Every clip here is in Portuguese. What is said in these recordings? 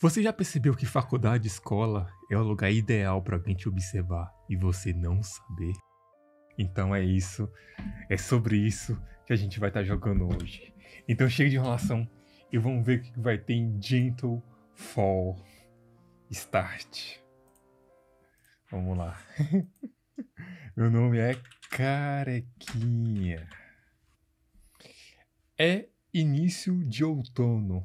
Você já percebeu que faculdade escola é o lugar ideal para alguém te observar e você não saber? Então é isso, é sobre isso que a gente vai estar tá jogando hoje. Então chega de enrolação e vamos ver o que vai ter em Gentle Fall Start. Vamos lá. Meu nome é Carequinha. É início de outono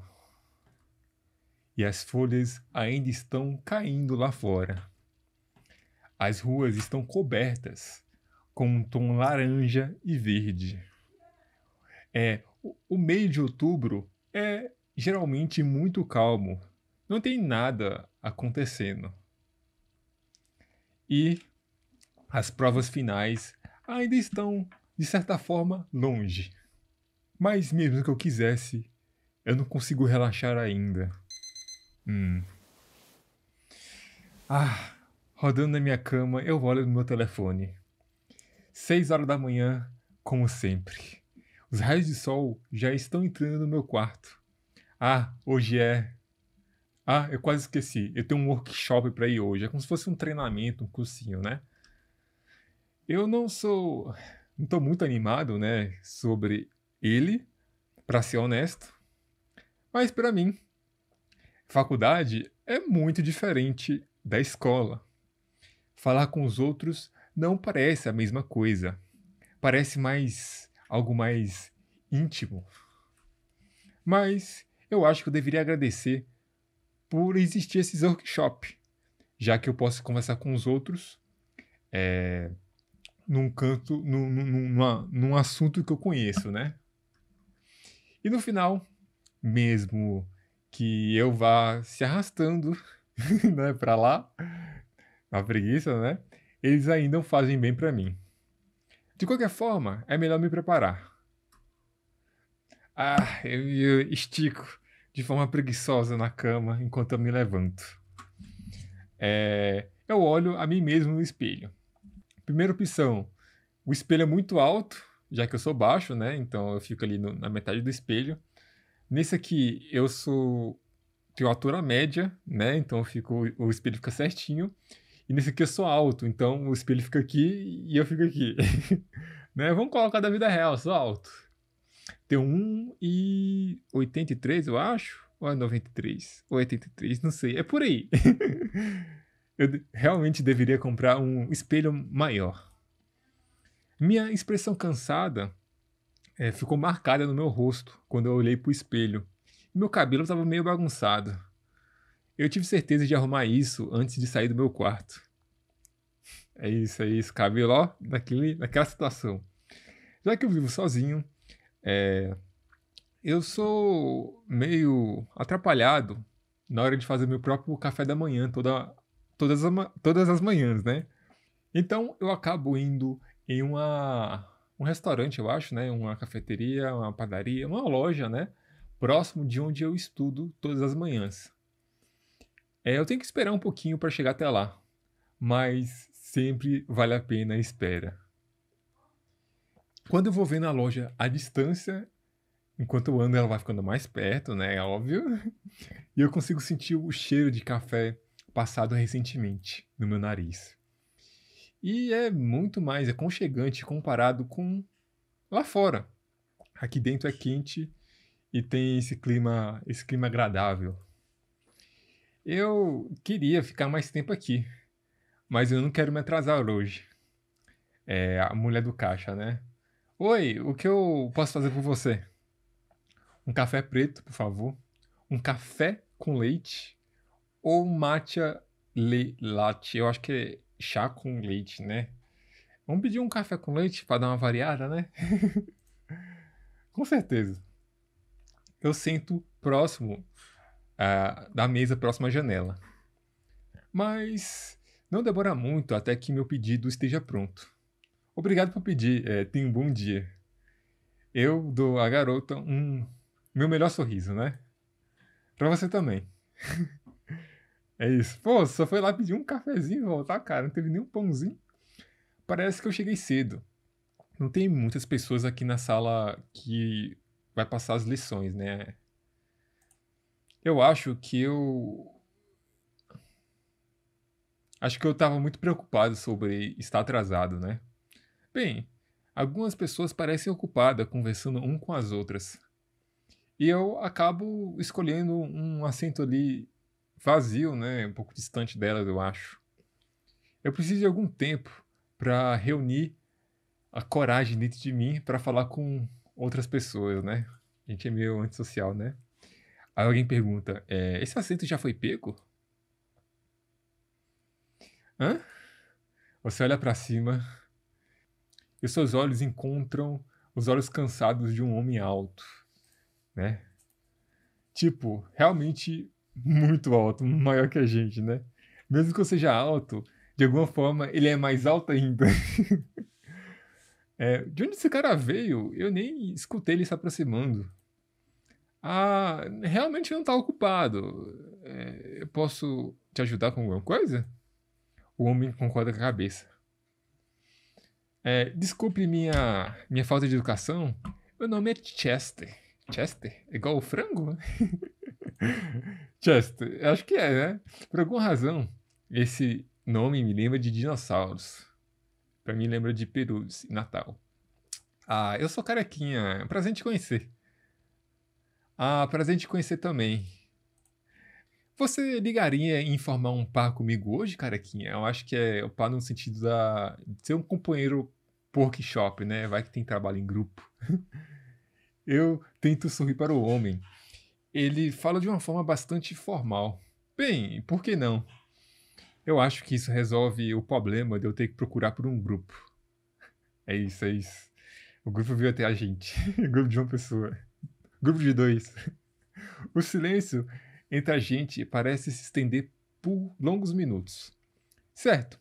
e as folhas ainda estão caindo lá fora. As ruas estão cobertas com um tom laranja e verde. É, o mês de outubro é geralmente muito calmo, não tem nada acontecendo. E as provas finais ainda estão, de certa forma, longe. Mas mesmo que eu quisesse, eu não consigo relaxar ainda. Hum. Ah, rodando na minha cama, eu olho no meu telefone. Seis horas da manhã, como sempre. Os raios de sol já estão entrando no meu quarto. Ah, hoje é. Ah, eu quase esqueci. Eu tenho um workshop para ir hoje. É como se fosse um treinamento, um cursinho, né? Eu não sou. Não estou muito animado, né? Sobre ele, para ser honesto. Mas para mim, Faculdade é muito diferente da escola. Falar com os outros não parece a mesma coisa. Parece mais algo mais íntimo. Mas eu acho que eu deveria agradecer por existir esses workshops, já que eu posso conversar com os outros é, num canto, num, num, num assunto que eu conheço, né? E no final, mesmo que eu vá se arrastando né, para lá, a preguiça, né? Eles ainda não fazem bem para mim. De qualquer forma, é melhor me preparar. Ah, eu, eu estico de forma preguiçosa na cama enquanto eu me levanto. É, eu olho a mim mesmo no espelho. Primeira opção, o espelho é muito alto, já que eu sou baixo, né? Então eu fico ali no, na metade do espelho. Nesse aqui, eu sou. tenho altura média, né? Então fico, o espelho fica certinho. E nesse aqui eu sou alto, então o espelho fica aqui e eu fico aqui. né? Vamos colocar da vida real, sou alto. Tenho 1,83, eu acho. Ou é 93? Ou 83, não sei. É por aí. eu realmente deveria comprar um espelho maior. Minha expressão cansada é, ficou marcada no meu rosto quando eu olhei pro espelho. Meu cabelo estava meio bagunçado. Eu tive certeza de arrumar isso antes de sair do meu quarto. É isso, é isso. Cabelo, ó, naquele, naquela situação. Já que eu vivo sozinho, é, eu sou meio atrapalhado na hora de fazer meu próprio café da manhã, toda, todas, as, todas as manhãs, né? Então eu acabo indo em uma um restaurante, eu acho, né? Uma cafeteria, uma padaria, uma loja, né? Próximo de onde eu estudo todas as manhãs. É, eu tenho que esperar um pouquinho para chegar até lá, mas sempre vale a pena a espera. Quando eu vou ver na loja a distância, enquanto eu ando, ela vai ficando mais perto, né? É óbvio. E eu consigo sentir o cheiro de café passado recentemente no meu nariz. E é muito mais aconchegante comparado com lá fora. Aqui dentro é quente e tem esse clima, esse clima agradável. Eu queria ficar mais tempo aqui, mas eu não quero me atrasar hoje. É a mulher do caixa, né? Oi, o que eu posso fazer por você? Um café preto, por favor. Um café com leite ou matcha le latte. Eu acho que é chá com leite, né? Vamos pedir um café com leite para dar uma variada, né? com certeza. Eu sento próximo ah, da mesa, próxima à janela. Mas não demora muito até que meu pedido esteja pronto. Obrigado por pedir, é, tenha um bom dia. Eu dou à garota um meu melhor sorriso, né? Para você também. É isso. Pô, só foi lá pedir um cafezinho e voltar, cara. Não teve nem um pãozinho. Parece que eu cheguei cedo. Não tem muitas pessoas aqui na sala que vai passar as lições, né? Eu acho que eu. Acho que eu tava muito preocupado sobre estar atrasado, né? Bem, algumas pessoas parecem ocupadas conversando um com as outras. E eu acabo escolhendo um assento ali vazio, né? Um pouco distante dela, eu acho. Eu preciso de algum tempo para reunir a coragem dentro de mim para falar com outras pessoas, né? A gente é meio antissocial, né? Aí alguém pergunta: é, esse assento já foi pego? Hã? Você olha para cima e seus olhos encontram os olhos cansados de um homem alto, né? Tipo, realmente muito alto, maior que a gente, né? Mesmo que eu seja alto, de alguma forma ele é mais alto ainda. é, de onde esse cara veio, eu nem escutei ele se aproximando. Ah, realmente não está ocupado. É, eu posso te ajudar com alguma coisa? O homem concorda com a cabeça. É, desculpe minha, minha falta de educação. Meu nome é Chester. Chester? É igual o frango? Chester, acho que é, né? Por alguma razão, esse nome me lembra de dinossauros. Pra mim lembra de Perú, Natal. Ah, eu sou carequinha. Prazer te conhecer. Ah, prazer te conhecer também. Você ligaria em formar um par comigo hoje, carequinha? Eu acho que é o par no sentido da, de ser um companheiro workshop, né? Vai que tem trabalho em grupo. Eu tento sorrir para o homem ele fala de uma forma bastante formal. Bem, por que não? Eu acho que isso resolve o problema de eu ter que procurar por um grupo. É isso, é isso. O grupo veio até a gente. grupo de uma pessoa. grupo de dois. O silêncio entre a gente parece se estender por longos minutos. Certo.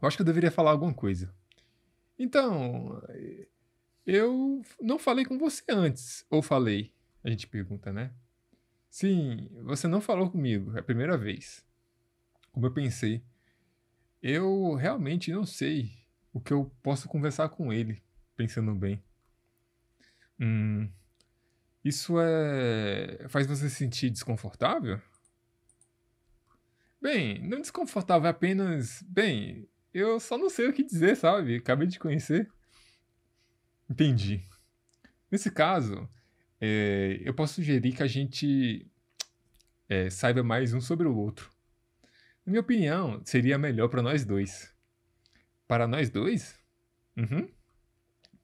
Eu acho que eu deveria falar alguma coisa. Então, eu não falei com você antes. Ou falei? A gente pergunta, né? Sim, você não falou comigo, é a primeira vez. Como eu pensei, eu realmente não sei o que eu posso conversar com ele, pensando bem. Hum, isso é. faz você se sentir desconfortável? Bem, não desconfortável, é apenas. Bem, eu só não sei o que dizer, sabe? Acabei de conhecer. Entendi. Nesse caso, é, eu posso sugerir que a gente é, saiba mais um sobre o outro. Na minha opinião, seria melhor para nós dois. Para nós dois? Uhum.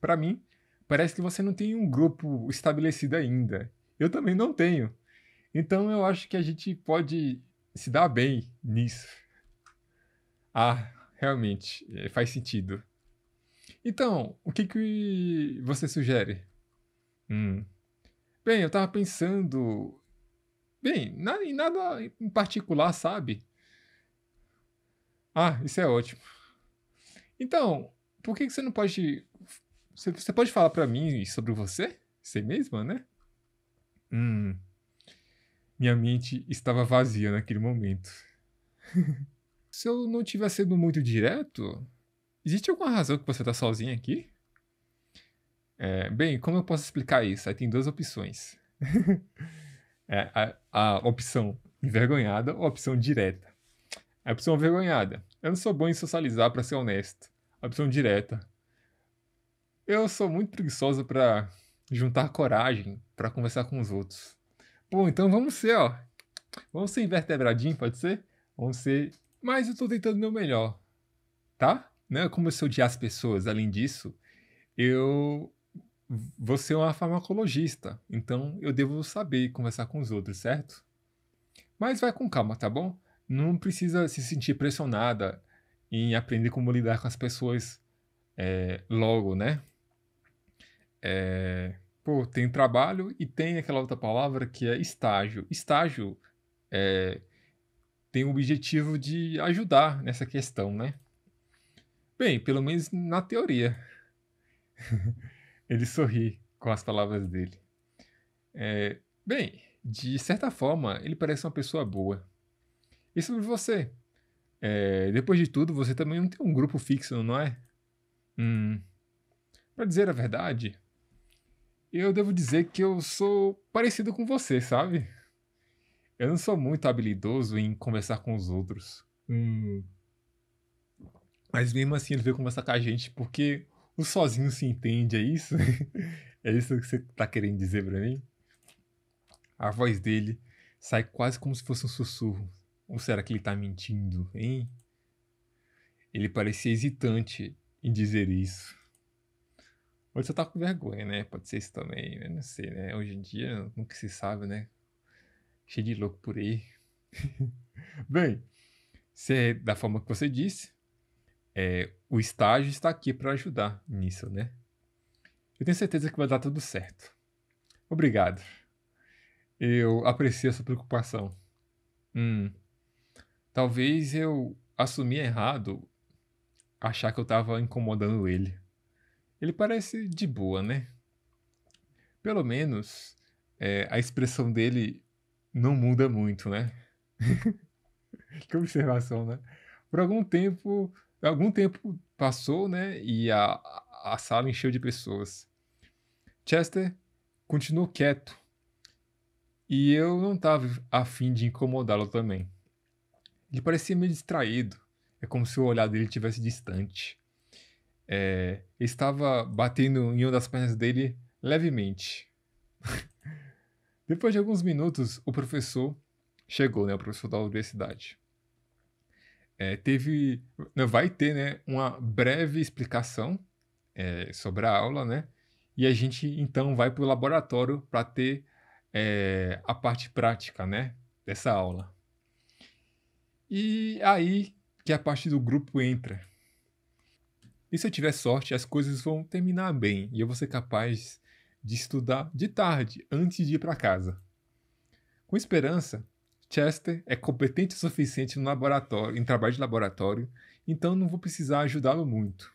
Para mim, parece que você não tem um grupo estabelecido ainda. Eu também não tenho. Então eu acho que a gente pode se dar bem nisso. Ah, realmente, eh, faz sentido. Então, o que, que você sugere? Hum, Bem, eu tava pensando. Bem, na, em nada em particular, sabe? Ah, isso é ótimo. Então, por que, que você não pode. Você, você pode falar para mim sobre você? Você mesma, né? Hum. Minha mente estava vazia naquele momento. Se eu não tivesse sido muito direto, existe alguma razão que você tá sozinha aqui? É, bem, como eu posso explicar isso? Aí tem duas opções. é, a, a, opção envergonhada ou a opção direta. A opção envergonhada. Eu não sou bom em socializar, para ser honesto. A opção direta. Eu sou muito preguiçosa para juntar coragem para conversar com os outros. Bom, então vamos ser, ó. Vamos ser invertebradinho, pode ser? Vamos ser. Mas eu tô tentando o meu melhor. Tá? Não é como eu sou odiar as pessoas. Além disso, eu você é uma farmacologista, então eu devo saber conversar com os outros, certo? Mas vai com calma, tá bom? Não precisa se sentir pressionada em aprender como lidar com as pessoas é, logo, né? É, pô, tem trabalho e tem aquela outra palavra que é estágio. Estágio é, tem o objetivo de ajudar nessa questão, né? Bem, pelo menos na teoria. Ele sorri com as palavras dele. É, bem, de certa forma, ele parece uma pessoa boa. E sobre você? É, depois de tudo, você também não tem um grupo fixo, não é? Hum. Pra dizer a verdade, eu devo dizer que eu sou parecido com você, sabe? Eu não sou muito habilidoso em conversar com os outros. Hum. Mas mesmo assim ele veio conversar com a gente porque o sozinho se entende, é isso? é isso que você tá querendo dizer pra mim? A voz dele sai quase como se fosse um sussurro. Ou será que ele tá mentindo, hein? Ele parecia hesitante em dizer isso. Ou você tá com vergonha, né? Pode ser isso também, né? Não sei, né? Hoje em dia nunca se sabe, né? Cheio de louco por aí. Bem, se é da forma que você disse, é, o estágio está aqui para ajudar nisso, né? Eu tenho certeza que vai dar tudo certo. Obrigado. Eu aprecio a sua preocupação. Hum, talvez eu assumi errado achar que eu estava incomodando ele. Ele parece de boa, né? Pelo menos é, a expressão dele não muda muito, né? que observação, né? Por algum tempo Algum tempo passou, né? E a, a sala encheu de pessoas. Chester continuou quieto. E eu não estava afim de incomodá-lo também. Ele parecia meio distraído. É como se o olhar dele estivesse distante. É, estava batendo em uma das pernas dele levemente. Depois de alguns minutos, o professor chegou, né? O professor da universidade é, teve, vai ter né, uma breve explicação é, sobre a aula, né? E a gente então vai para o laboratório para ter é, a parte prática, né? Dessa aula. E aí que a parte do grupo entra. E se eu tiver sorte, as coisas vão terminar bem e eu vou ser capaz de estudar de tarde, antes de ir para casa. Com esperança, Chester é competente o suficiente no laboratório, em trabalho de laboratório, então não vou precisar ajudá-lo muito.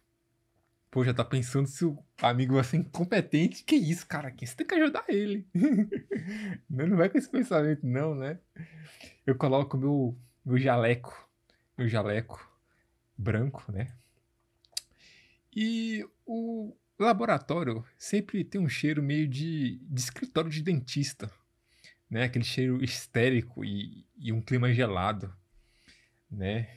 Pô, já tá pensando se o amigo vai ser incompetente. Que isso, cara? Que você tem que ajudar ele. não vai com esse pensamento, não, né? Eu coloco meu, meu jaleco. Meu jaleco branco, né? E o laboratório sempre tem um cheiro meio de, de escritório de dentista né? Aquele cheiro histérico e, e um clima gelado, né?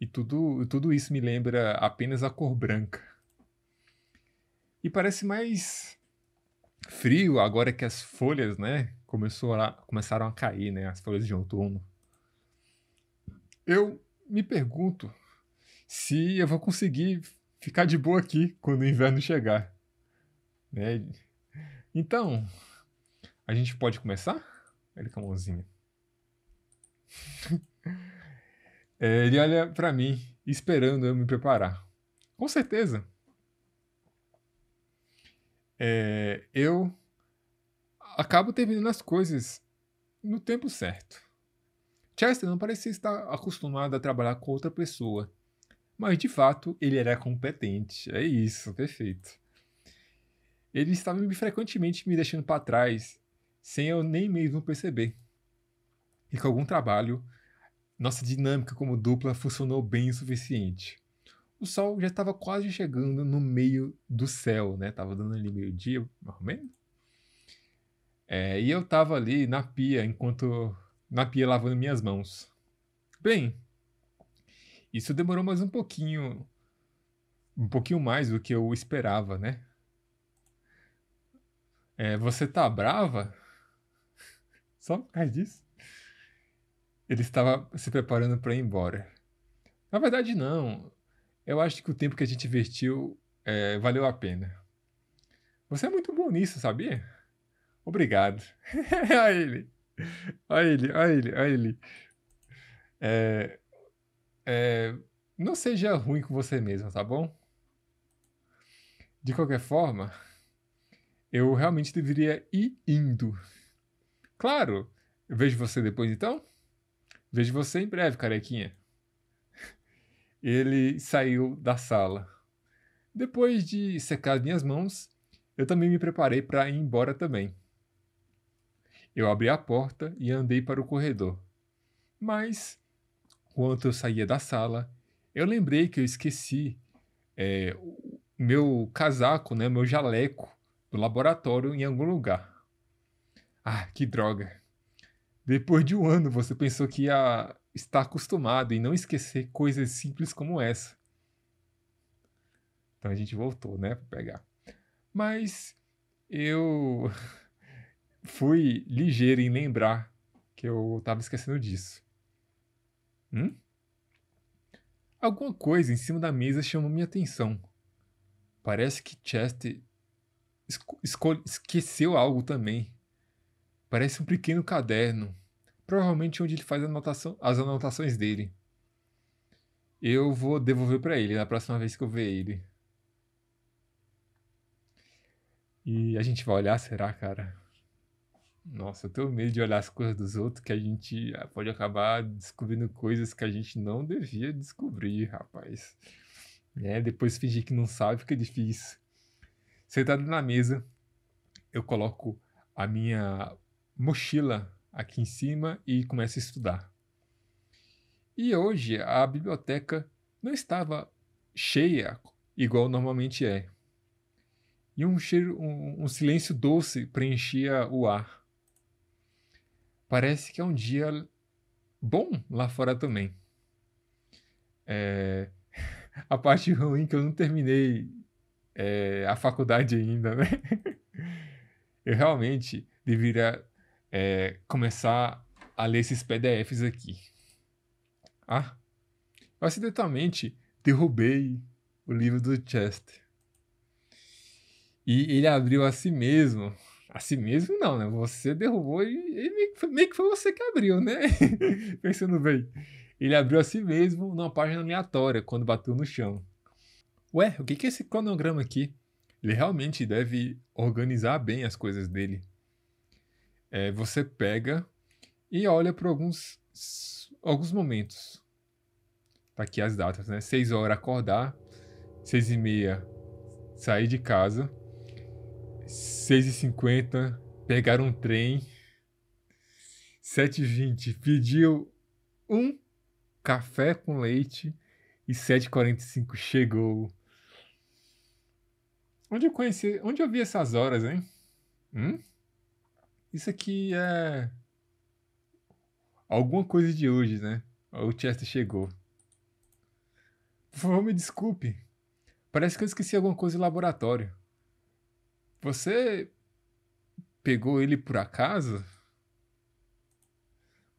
E tudo, tudo isso me lembra apenas a cor branca. E parece mais frio agora que as folhas, né? Começou a, começaram a cair, né? As folhas de outono. Eu me pergunto se eu vou conseguir ficar de boa aqui quando o inverno chegar. Né? Então, a gente pode começar? Ele com a mãozinha. é, ele olha para mim, esperando eu me preparar. Com certeza. É, eu acabo terminando as coisas no tempo certo. Chester não parecia estar acostumado a trabalhar com outra pessoa, mas de fato ele era competente. É isso, perfeito. Ele estava frequentemente me deixando para trás sem eu nem mesmo perceber. E com algum trabalho, nossa dinâmica como dupla funcionou bem o suficiente. O sol já estava quase chegando no meio do céu, né? estava dando ali meio-dia, mais ou menos. É, e eu estava ali na pia, enquanto. na pia lavando minhas mãos. Bem, isso demorou mais um pouquinho. Um pouquinho mais do que eu esperava, né? É, você tá brava? Só por causa disso. Ele estava se preparando para ir embora. Na verdade, não. Eu acho que o tempo que a gente investiu é, valeu a pena. Você é muito bom nisso, sabia? Obrigado. olha ele. Olha ele, olha ele, olha ele. É, é, não seja ruim com você mesmo, tá bom? De qualquer forma, eu realmente deveria ir indo. Claro. Eu vejo você depois então? Vejo você em breve, carequinha. Ele saiu da sala. Depois de secar minhas mãos, eu também me preparei para ir embora também. Eu abri a porta e andei para o corredor. Mas, quando eu saía da sala, eu lembrei que eu esqueci é, meu casaco, né, meu jaleco do laboratório em algum lugar. Ah, que droga. Depois de um ano, você pensou que ia estar acostumado e não esquecer coisas simples como essa. Então a gente voltou, né, para pegar. Mas eu fui ligeiro em lembrar que eu estava esquecendo disso. Hum? Alguma coisa em cima da mesa chamou minha atenção. Parece que Chester esqueceu algo também. Parece um pequeno caderno, provavelmente onde ele faz anotação, as anotações dele. Eu vou devolver para ele na próxima vez que eu ver ele. E a gente vai olhar, será, cara? Nossa, eu tenho medo de olhar as coisas dos outros que a gente ah, pode acabar descobrindo coisas que a gente não devia descobrir, rapaz. Né? Depois fingir que não sabe fica difícil. Sentado na mesa, eu coloco a minha mochila aqui em cima e começa a estudar. E hoje a biblioteca não estava cheia igual normalmente é. E um, cheiro, um, um silêncio doce preenchia o ar. Parece que é um dia bom lá fora também. É, a parte ruim é que eu não terminei é, a faculdade ainda, né? Eu realmente deveria é, começar a ler esses PDFs aqui. Ah, eu acidentalmente derrubei o livro do Chester. E ele abriu a si mesmo. A si mesmo não, né? Você derrubou e, e meio, que foi, meio, que foi, você que abriu, né? Pensando bem. Ele abriu a si mesmo numa página aleatória quando bateu no chão. Ué, o que é esse cronograma aqui? Ele realmente deve organizar bem as coisas dele é, você pega e olha por alguns, alguns momentos. Tá aqui as datas, né? 6 horas acordar, 6 e meia sair de casa, 6 e 50 pegar um trem, 7 e 20 pediu um café com leite e 7 e 45 chegou. Onde eu conheci, onde eu vi essas horas, hein? Hum? Isso aqui é. Alguma coisa de hoje, né? O Chester chegou. Por favor, me desculpe. Parece que eu esqueci alguma coisa no laboratório. Você. pegou ele por acaso?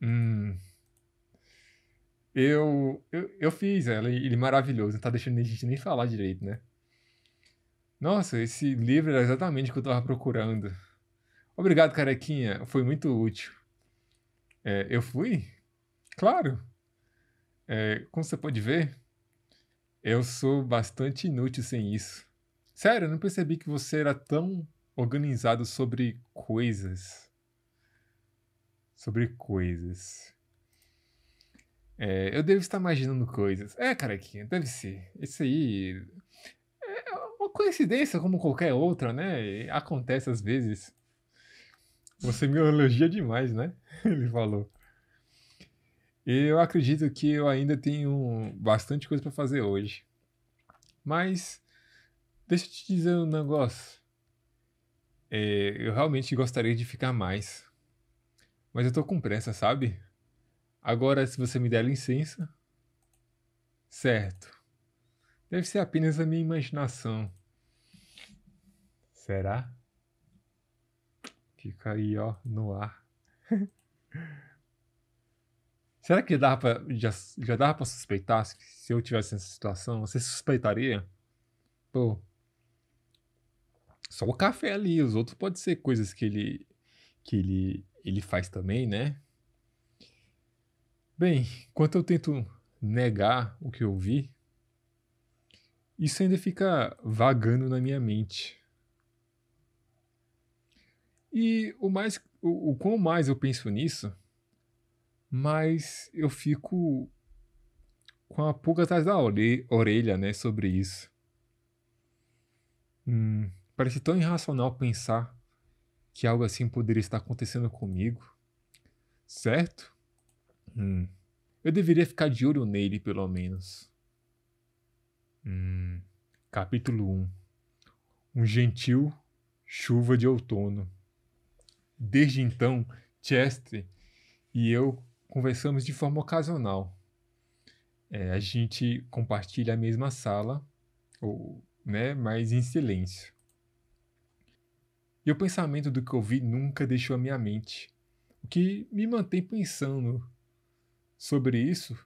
Hum. Eu, eu, eu fiz é, ele é maravilhoso, não tá deixando a gente nem falar direito, né? Nossa, esse livro era exatamente o que eu tava procurando. Obrigado, carequinha. Foi muito útil. É, eu fui? Claro. É, como você pode ver, eu sou bastante inútil sem isso. Sério, eu não percebi que você era tão organizado sobre coisas. Sobre coisas. É, eu devo estar imaginando coisas. É, carequinha, deve ser. Isso aí. É, é uma coincidência como qualquer outra, né? Acontece às vezes. Você me elogia demais, né? Ele falou. Eu acredito que eu ainda tenho bastante coisa para fazer hoje. Mas deixa eu te dizer um negócio. É, eu realmente gostaria de ficar mais. Mas eu tô com pressa, sabe? Agora, se você me der licença. Certo. Deve ser apenas a minha imaginação. Será? Fica aí, ó, no ar. Será que dava pra, já, já dava pra suspeitar se, se eu tivesse nessa situação? Você suspeitaria? Pô. Só o café ali, os outros pode ser coisas que ele que ele, ele faz também, né? Bem, enquanto eu tento negar o que eu vi, isso ainda fica vagando na minha mente. E o mais, o, o quão mais eu penso nisso, mais eu fico com a pulga atrás da orelha, né, sobre isso. Hum, parece tão irracional pensar que algo assim poderia estar acontecendo comigo, certo? Hum, eu deveria ficar de olho nele, pelo menos. Hum, capítulo 1 Um gentil chuva de outono. Desde então, Chester e eu conversamos de forma ocasional. É, a gente compartilha a mesma sala, ou, né, mas em silêncio. E o pensamento do que ouvi nunca deixou a minha mente, o que me mantém pensando sobre isso,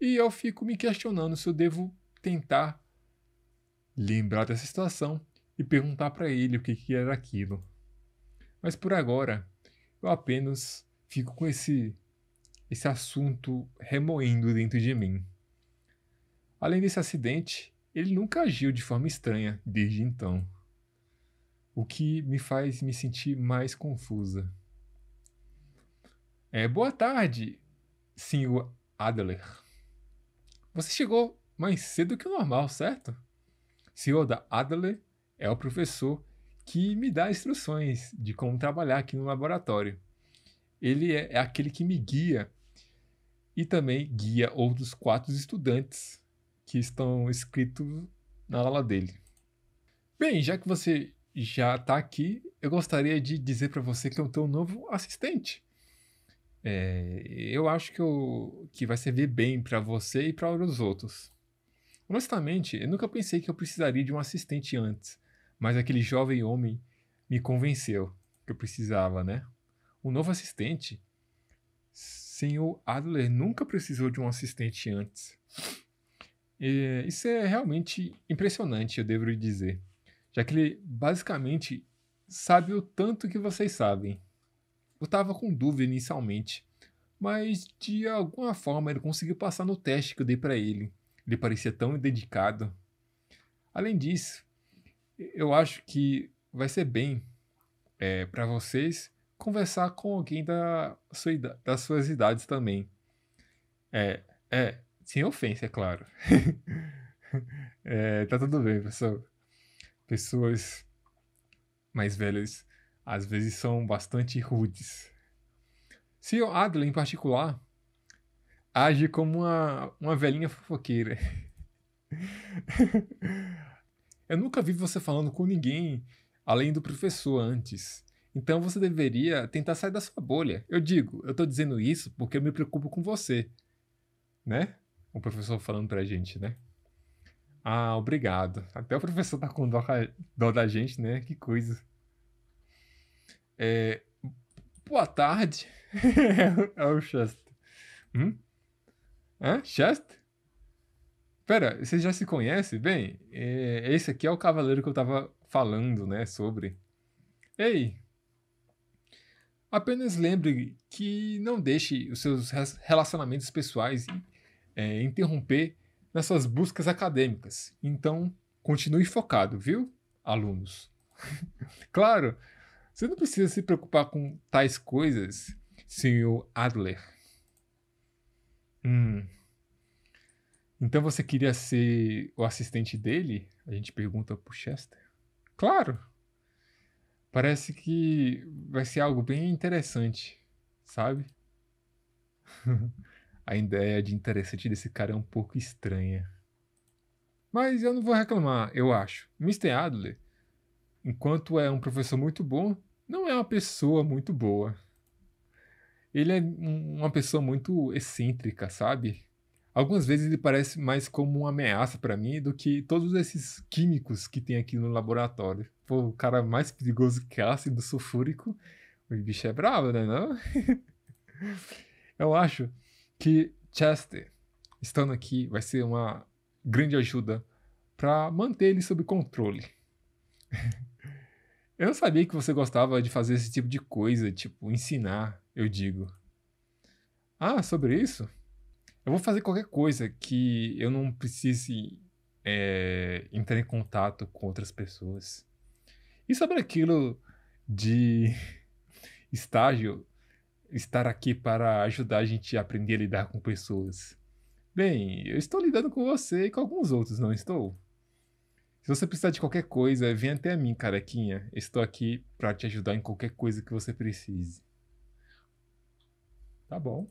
e eu fico me questionando se eu devo tentar lembrar dessa situação e perguntar para ele o que, que era aquilo. Mas por agora, eu apenas fico com esse, esse assunto remoendo dentro de mim. Além desse acidente, ele nunca agiu de forma estranha desde então, o que me faz me sentir mais confusa. É, boa tarde, senhor Adler. Você chegou mais cedo que o normal, certo? Senhor da Adler é o professor que me dá instruções de como trabalhar aqui no laboratório. Ele é, é aquele que me guia e também guia outros quatro estudantes que estão escritos na aula dele. Bem, já que você já está aqui, eu gostaria de dizer para você que eu tenho um novo assistente. É, eu acho que, eu, que vai servir bem para você e para os outros. Honestamente, eu nunca pensei que eu precisaria de um assistente antes, mas aquele jovem homem me convenceu que eu precisava, né? O novo assistente. Senhor Adler nunca precisou de um assistente antes. E isso é realmente impressionante, eu devo lhe dizer. Já que ele basicamente sabe o tanto que vocês sabem. Eu estava com dúvida inicialmente, mas de alguma forma ele conseguiu passar no teste que eu dei para ele. Ele parecia tão dedicado. Além disso, eu acho que vai ser bem é, para vocês conversar com alguém da sua idade, das suas idades também. É, é sem ofensa, é claro. é, tá tudo bem, pessoal. Pessoas mais velhas às vezes são bastante rudes. Sr. Adler, em particular, age como uma, uma velhinha fofoqueira. Eu nunca vi você falando com ninguém além do professor antes. Então você deveria tentar sair da sua bolha. Eu digo, eu estou dizendo isso porque eu me preocupo com você. Né? O professor falando pra gente, né? Ah, obrigado. Até o professor tá com dó, dó da gente, né? Que coisa. É, boa tarde. é o Chester. Hum? Hã? Chester? Pera, você já se conhece? Bem, é, esse aqui é o cavaleiro que eu tava falando, né, sobre. Ei! Apenas lembre que não deixe os seus relacionamentos pessoais é, interromper nas suas buscas acadêmicas. Então, continue focado, viu, alunos? claro, você não precisa se preocupar com tais coisas, senhor Adler. Hum, então você queria ser o assistente dele? A gente pergunta pro Chester. Claro! Parece que vai ser algo bem interessante, sabe? a ideia de interessante desse cara é um pouco estranha. Mas eu não vou reclamar, eu acho. Mr. Adler, enquanto é um professor muito bom, não é uma pessoa muito boa. Ele é uma pessoa muito excêntrica, sabe? Algumas vezes ele parece mais como uma ameaça para mim do que todos esses químicos que tem aqui no laboratório. Pô, o cara mais perigoso que é ácido sulfúrico. O bicho é bravo, né? Não? Eu acho que Chester, estando aqui, vai ser uma grande ajuda para manter ele sob controle. Eu não sabia que você gostava de fazer esse tipo de coisa, tipo, ensinar, eu digo. Ah, sobre isso? eu vou fazer qualquer coisa que eu não precise é, entrar em contato com outras pessoas. E sobre aquilo de estágio, estar aqui para ajudar a gente a aprender a lidar com pessoas. Bem, eu estou lidando com você e com alguns outros, não estou? Se você precisar de qualquer coisa, vem até mim, carequinha. Estou aqui para te ajudar em qualquer coisa que você precise. Tá bom.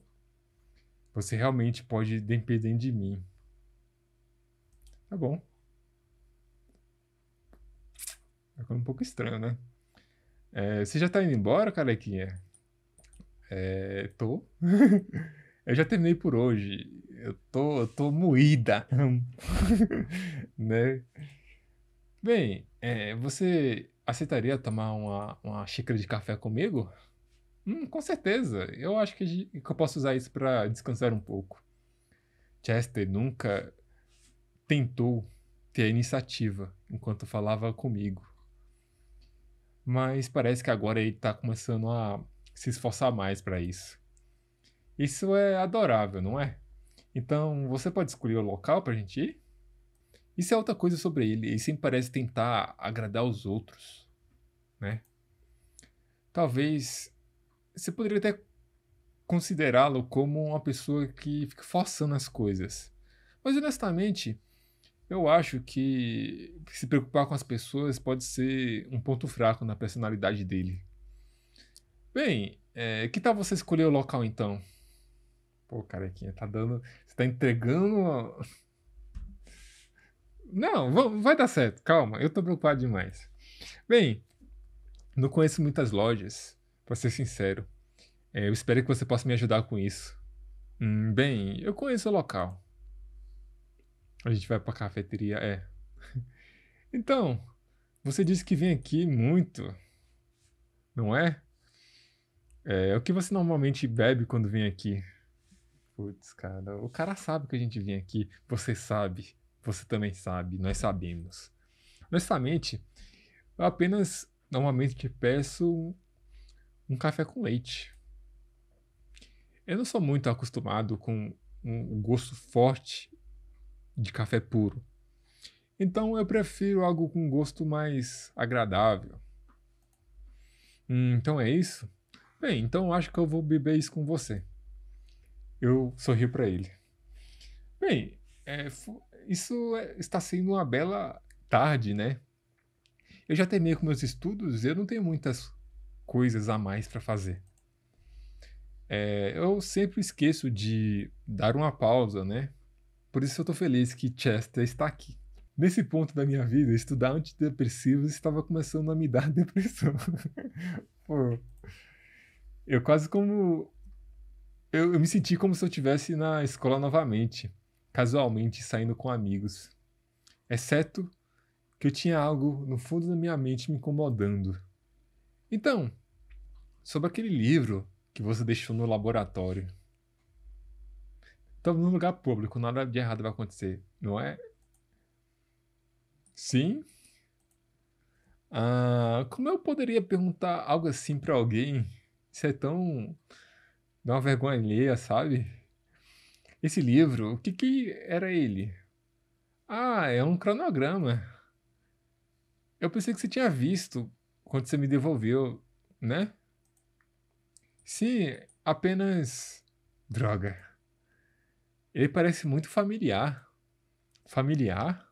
Você realmente pode depender de mim. Tá bom. Ficando é um pouco estranho, né? É, você já tá indo embora, carequinha? É, tô. eu já terminei por hoje. Eu tô, eu tô moída. né? Bem, é, você aceitaria tomar uma, uma xícara de café comigo? Hum, com certeza. Eu acho que, que eu posso usar isso para descansar um pouco. Chester nunca tentou ter a iniciativa enquanto falava comigo. Mas parece que agora ele está começando a se esforçar mais para isso. Isso é adorável, não é? Então, você pode escolher o local para a gente ir? Isso é outra coisa sobre ele. Ele sempre parece tentar agradar os outros, né? Talvez você poderia até considerá-lo como uma pessoa que fica forçando as coisas. Mas honestamente, eu acho que se preocupar com as pessoas pode ser um ponto fraco na personalidade dele. Bem, é, que tal você escolher o local então? Pô, carequinha, tá dando. Você tá entregando. Não, vai dar certo, calma, eu tô preocupado demais. Bem, não conheço muitas lojas para ser sincero. É, eu espero que você possa me ajudar com isso. Hum, bem, eu conheço o local. A gente vai para a cafeteria, é. Então, você disse que vem aqui muito, não é? é? É, o que você normalmente bebe quando vem aqui? Putz, cara, o cara sabe que a gente vem aqui. Você sabe, você também sabe, nós sabemos. Honestamente, eu apenas normalmente te peço um café com leite. Eu não sou muito acostumado com um gosto forte de café puro. Então eu prefiro algo com gosto mais agradável. Hum, então é isso? Bem, então acho que eu vou beber isso com você. Eu sorri para ele. Bem, é, isso é, está sendo uma bela tarde, né? Eu já terminei com meus estudos, eu não tenho muitas coisas a mais para fazer. É, eu sempre esqueço de dar uma pausa, né? Por isso eu tô feliz que Chester está aqui. Nesse ponto da minha vida, estudar antidepressivos estava começando a me dar depressão. Pô, eu quase como. Eu, eu me senti como se eu estivesse na escola novamente, casualmente saindo com amigos. Exceto que eu tinha algo no fundo da minha mente me incomodando. Então, sobre aquele livro que você deixou no laboratório. Estamos num lugar público, nada de errado vai acontecer, não é? Sim? Ah, como eu poderia perguntar algo assim para alguém? Isso é tão. dá uma vergonha alheia, sabe? Esse livro, o que, que era ele? Ah, é um cronograma. Eu pensei que você tinha visto quando você me devolveu, né? Sim, apenas. droga. Ele parece muito familiar. Familiar?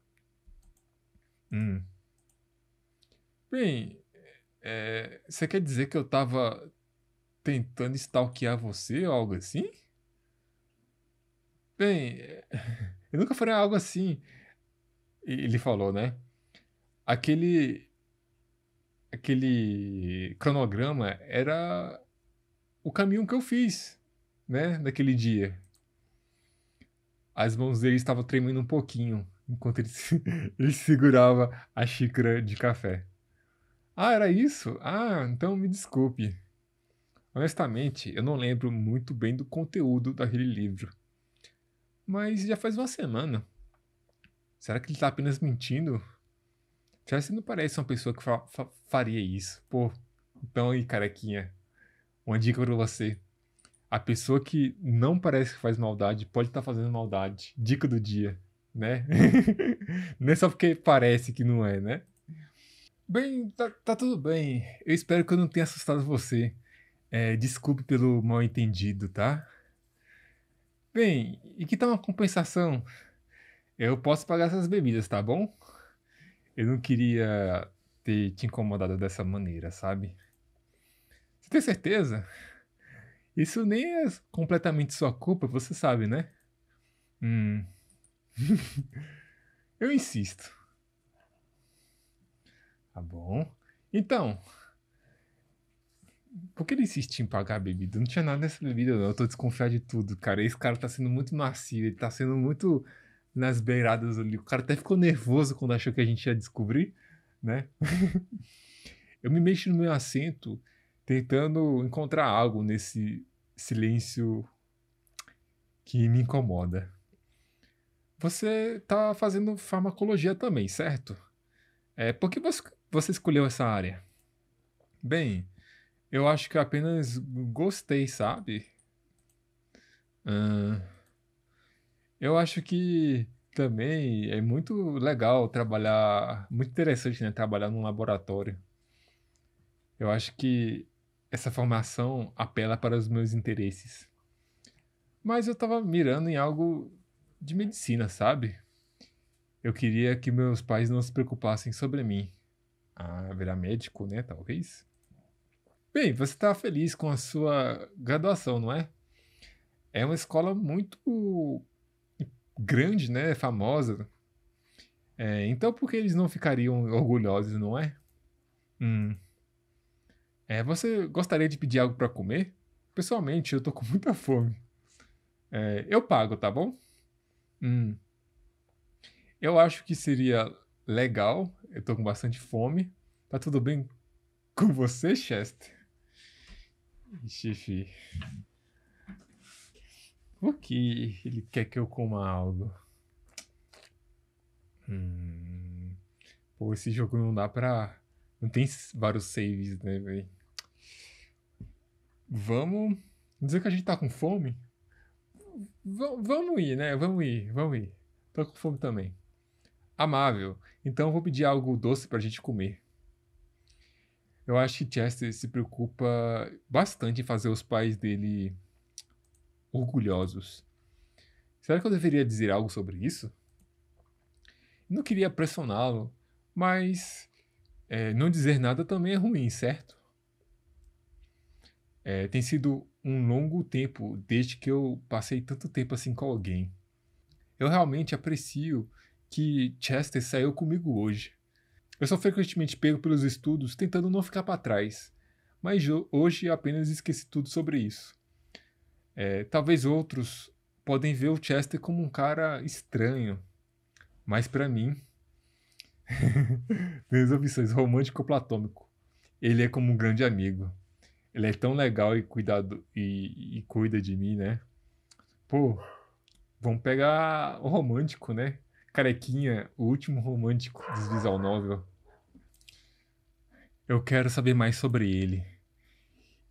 Hum. Bem, é, você quer dizer que eu tava tentando stalkear você ou algo assim? Bem, eu nunca falei algo assim. Ele falou, né? Aquele. Aquele cronograma era o caminho que eu fiz, né, naquele dia. As mãos dele estavam tremendo um pouquinho enquanto ele, ele segurava a xícara de café. Ah, era isso? Ah, então me desculpe. Honestamente, eu não lembro muito bem do conteúdo daquele livro. Mas já faz uma semana. Será que ele está apenas mentindo? Já se não parece uma pessoa que fa fa faria isso. Pô, então aí, carequinha, uma dica para você. A pessoa que não parece que faz maldade pode estar tá fazendo maldade. Dica do dia, né? não é só porque parece que não é, né? Bem, tá, tá tudo bem. Eu espero que eu não tenha assustado você. É, desculpe pelo mal entendido, tá? Bem, e que tal uma compensação? Eu posso pagar essas bebidas, tá bom? Eu não queria ter te incomodado dessa maneira, sabe? Você tem certeza? Isso nem é completamente sua culpa, você sabe, né? Hum. Eu insisto. Tá bom. Então, por que ele insistiu em pagar a bebida? Não tinha nada nessa bebida, não. Eu tô desconfiado de tudo, cara. Esse cara tá sendo muito macio, ele tá sendo muito nas beiradas ali. O cara até ficou nervoso quando achou que a gente ia descobrir, né? eu me mexo no meu assento tentando encontrar algo nesse silêncio que me incomoda. Você está fazendo farmacologia também, certo? É, por que você escolheu essa área? Bem, eu acho que apenas gostei, sabe? Uh, eu acho que também é muito legal trabalhar, muito interessante, né? Trabalhar num laboratório. Eu acho que essa formação apela para os meus interesses. Mas eu estava mirando em algo de medicina, sabe? Eu queria que meus pais não se preocupassem sobre mim. Ah, virar médico, né? Talvez. Bem, você está feliz com a sua graduação, não é? É uma escola muito grande, né? Famosa. É, então, por que eles não ficariam orgulhosos, não é? Hum. É, você gostaria de pedir algo para comer? Pessoalmente, eu tô com muita fome. É, eu pago, tá bom? Hum. Eu acho que seria legal. Eu tô com bastante fome. Tá tudo bem com você, Chester? Ixi, Por que ele quer que eu coma algo? Hum. Pô, esse jogo não dá pra. Não tem vários saves, né, velho? vamos dizer que a gente tá com fome? V vamos ir, né? Vamos ir, vamos ir. Tô com fome também. Amável, então vou pedir algo doce pra gente comer. Eu acho que Chester se preocupa bastante em fazer os pais dele orgulhosos. Será que eu deveria dizer algo sobre isso? Não queria pressioná-lo, mas é, não dizer nada também é ruim, certo? É, tem sido um longo tempo desde que eu passei tanto tempo assim com alguém. Eu realmente aprecio que Chester saiu comigo hoje. Eu sou frequentemente pego pelos estudos tentando não ficar para trás, mas hoje apenas esqueci tudo sobre isso. É, talvez outros podem ver o Chester como um cara estranho, mas para mim, tem as opções romântico-platômico. Ele é como um grande amigo ele é tão legal e cuidado e, e cuida de mim, né? Pô, vamos pegar o romântico, né? Carequinha, o último romântico dos visual novel. Eu quero saber mais sobre ele.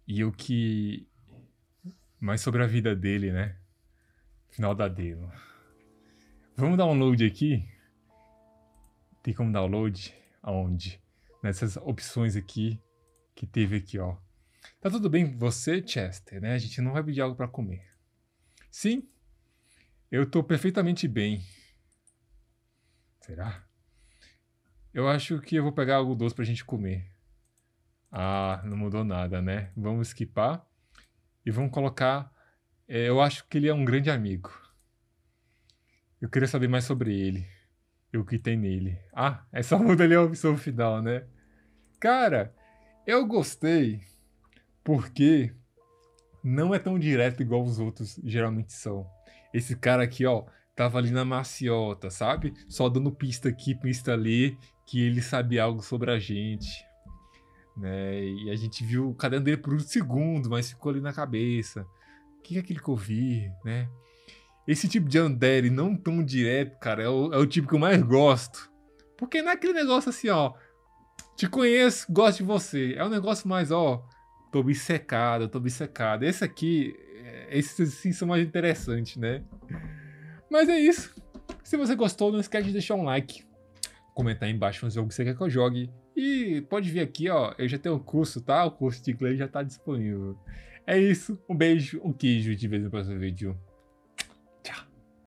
E o que. Mais sobre a vida dele, né? Final da demo. Vamos download aqui. Tem como download? Aonde? Nessas opções aqui que teve aqui, ó. Tá tudo bem você, Chester, né? A gente não vai pedir algo para comer. Sim, eu tô perfeitamente bem. Será? Eu acho que eu vou pegar algo doce pra gente comer. Ah, não mudou nada, né? Vamos esquipar e vamos colocar. É, eu acho que ele é um grande amigo. Eu queria saber mais sobre ele. E o que tem nele. Ah, essa é muda ali a opção final, né? Cara, eu gostei. Porque não é tão direto igual os outros geralmente são. Esse cara aqui, ó, tava ali na maciota, sabe? Só dando pista aqui, pista ali, que ele sabia algo sobre a gente. Né? E a gente viu o caderno dele por um segundo, mas ficou ali na cabeça. O que é aquilo que eu vi, né? Esse tipo de Andere não tão direto, cara, é o, é o tipo que eu mais gosto. Porque não é aquele negócio assim, ó. Te conheço, gosto de você. É um negócio mais, ó Tô bissecado, tô bissecado. Esse aqui, é, esses sim são mais interessantes, né? Mas é isso. Se você gostou, não esquece de deixar um like, comentar aí embaixo um jogo que você quer que eu jogue. E pode vir aqui, ó. Eu já tenho um curso, tá? O curso de inglês já tá disponível. É isso. Um beijo, um queijo te vejo no próximo vídeo.